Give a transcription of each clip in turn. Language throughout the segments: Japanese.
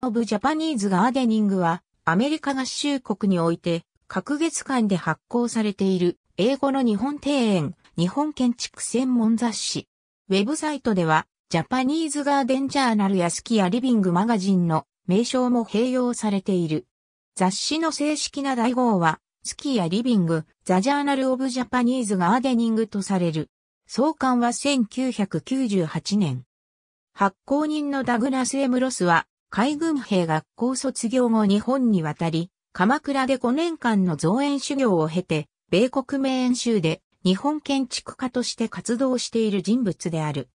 オブジャパニーズガーデニングは、アメリカ合衆国において、各月間で発行されている、英語の日本庭園、日本建築専門雑誌。ウェブサイトでは、ジャパニーズガーデンジャーナルやスキやリビングマガジンの名称も併用されている。雑誌の正式な代号は、スキやリビング、ザ・ジャーナル・オブ・ジャパニーズ・ガーデニングとされる。創刊は1998年。発行人のダグナス・エムロスは、海軍兵学校卒業後日本に渡り、鎌倉で5年間の造園修行を経て、米国名演習で日本建築家として活動している人物である。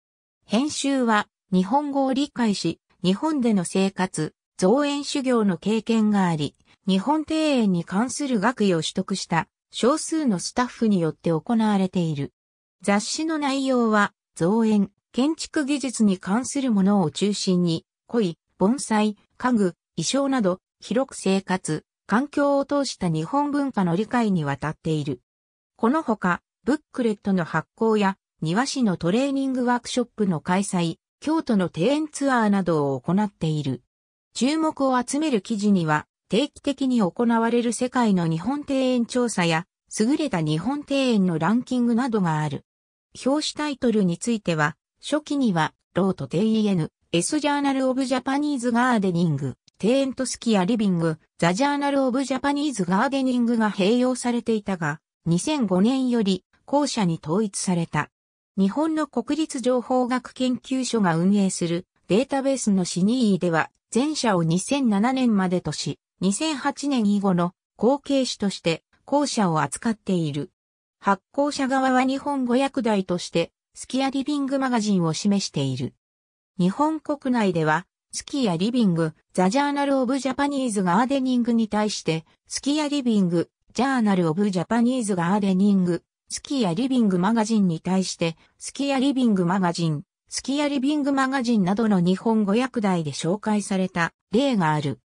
編集は日本語を理解し、日本での生活、造園修行の経験があり、日本庭園に関する学位を取得した少数のスタッフによって行われている。雑誌の内容は造園、建築技術に関するものを中心に、濃い盆栽、家具、衣装など、広く生活、環境を通した日本文化の理解にわたっている。このほか、ブックレットの発行や、庭師のトレーニングワークショップの開催、京都の庭園ツアーなどを行っている。注目を集める記事には、定期的に行われる世界の日本庭園調査や、優れた日本庭園のランキングなどがある。表紙タイトルについては、初期には、ロート TEN、S ジャーナルオブジャパニーズガーデニング、テーントスキアリビング、ザジャーナルオブジャパニーズガーデニングが併用されていたが、2005年より後者に統一された。日本の国立情報学研究所が運営するデータベースのシニーでは、前者を2007年までとし、2008年以後の後継種として後者を扱っている。発行者側は日本語訳代として、スキアリビングマガジンを示している。日本国内では、スキやリビング、ザ・ジャーナル・オブ・ジャパニーズ・ガーデニングに対して、スキやリビング、ジャーナル・オブ・ジャパニーズ・ガーデニング、スキやリビング・マガジンに対して、スキやリビング・マガジン、スキやリビング・マガジンなどの日本語訳題で紹介された例がある。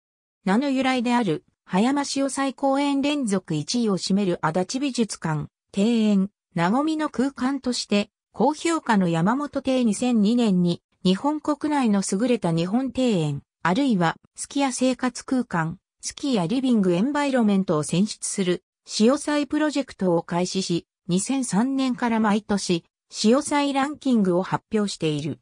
名の由来である、葉山潮祭公園連続1位を占める足立美術館、庭園、なごみの空間として、高評価の山本亭2002年に日本国内の優れた日本庭園、あるいはスキや生活空間、スキやリビングエンバイロメントを選出する、潮祭プロジェクトを開始し、2003年から毎年、潮祭ランキングを発表している。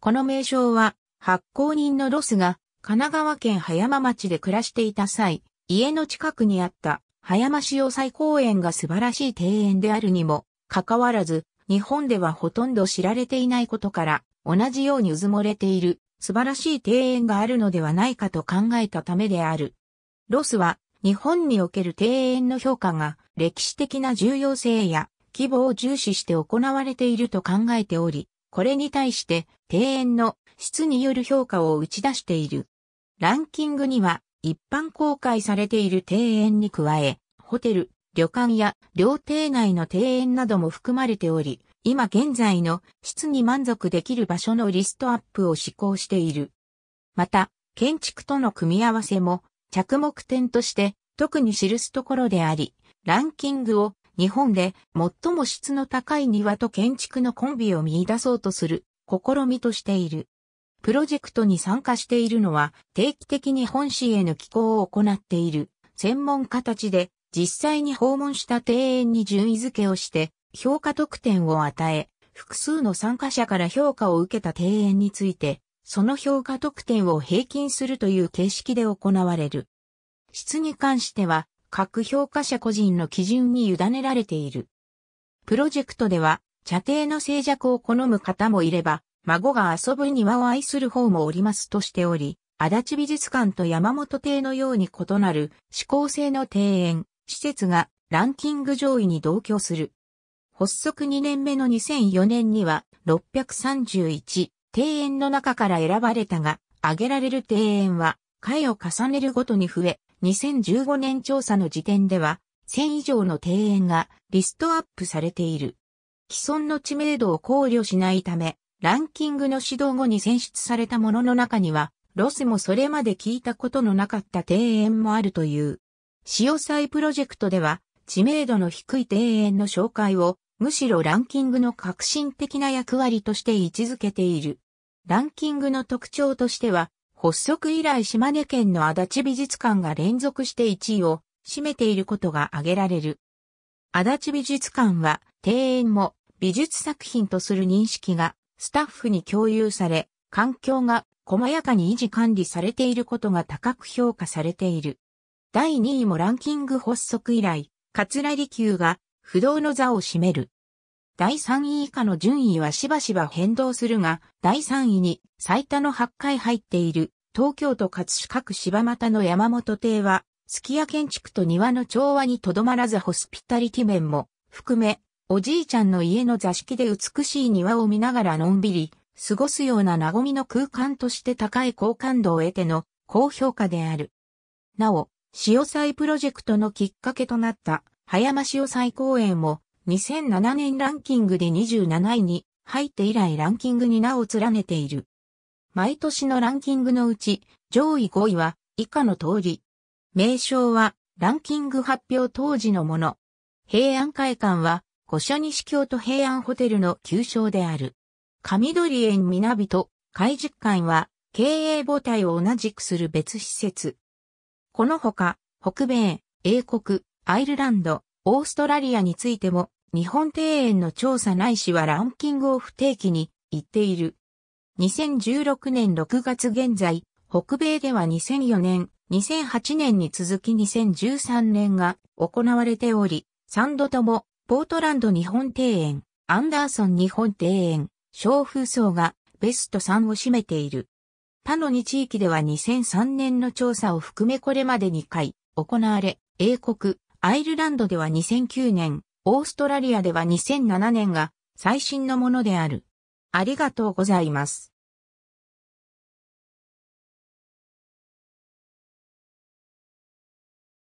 この名称は、発行人のロスが、神奈川県葉山町で暮らしていた際、家の近くにあった葉山潮祭公園が素晴らしい庭園であるにも、かかわらず、日本ではほとんど知られていないことから、同じようにうずもれている素晴らしい庭園があるのではないかと考えたためである。ロスは日本における庭園の評価が歴史的な重要性や規模を重視して行われていると考えており、これに対して庭園の質による評価を打ち出している。ランキングには一般公開されている庭園に加え、ホテル、旅館や料亭内の庭園なども含まれており、今現在の質に満足できる場所のリストアップを施行している。また、建築との組み合わせも着目点として特に記すところであり、ランキングを日本で最も質の高い庭と建築のコンビを見出そうとする試みとしている。プロジェクトに参加しているのは定期的に本市への寄稿を行っている専門家たちで実際に訪問した庭園に順位付けをして評価得点を与え、複数の参加者から評価を受けた庭園について、その評価得点を平均するという形式で行われる。質に関しては、各評価者個人の基準に委ねられている。プロジェクトでは、茶庭の静寂を好む方もいれば、孫が遊ぶ庭を愛する方もおりますとしており、足立美術館と山本亭のように異なる、指向性の庭園、施設がランキング上位に同居する。発足2年目の2004年には631庭園の中から選ばれたが、挙げられる庭園は回を重ねるごとに増え、2015年調査の時点では1000以上の庭園がリストアップされている。既存の知名度を考慮しないため、ランキングの指導後に選出されたものの中には、ロスもそれまで聞いたことのなかった庭園もあるという。潮祭プロジェクトでは、知名度の低い庭園の紹介をむしろランキングの革新的な役割として位置づけている。ランキングの特徴としては、発足以来島根県の足立美術館が連続して1位を占めていることが挙げられる。足立美術館は庭園も美術作品とする認識がスタッフに共有され、環境が細やかに維持管理されていることが高く評価されている。第2位もランキング発足以来、桂離宮が不動の座を占める。第3位以下の順位はしばしば変動するが、第3位に最多の8回入っている東京都葛飾区柴又の山本邸は、すき家建築と庭の調和にとどまらずホスピタリティ面も含め、おじいちゃんの家の座敷で美しい庭を見ながらのんびり過ごすような和みの空間として高い好感度を得ての高評価である。なお、潮祭プロジェクトのきっかけとなった葉山潮祭公園も2007年ランキングで27位に入って以来ランキングに名を連ねている。毎年のランキングのうち上位5位は以下の通り。名称はランキング発表当時のもの。平安会館は五所西京と平安ホテルの旧称である。上鳥園南と海実館は経営母体を同じくする別施設。このほか北米、英国、アイルランド、オーストラリアについても日本庭園の調査ないしはランキングを不定期に行っている。2016年6月現在、北米では2004年、2008年に続き2013年が行われており、3度とも、ポートランド日本庭園、アンダーソン日本庭園、小風荘がベスト3を占めている。他の2地域では2003年の調査を含めこれまで2回行われ、英国、アイルランドでは2009年、オーストラリアでは2007年が最新のものである。ありがとうございます。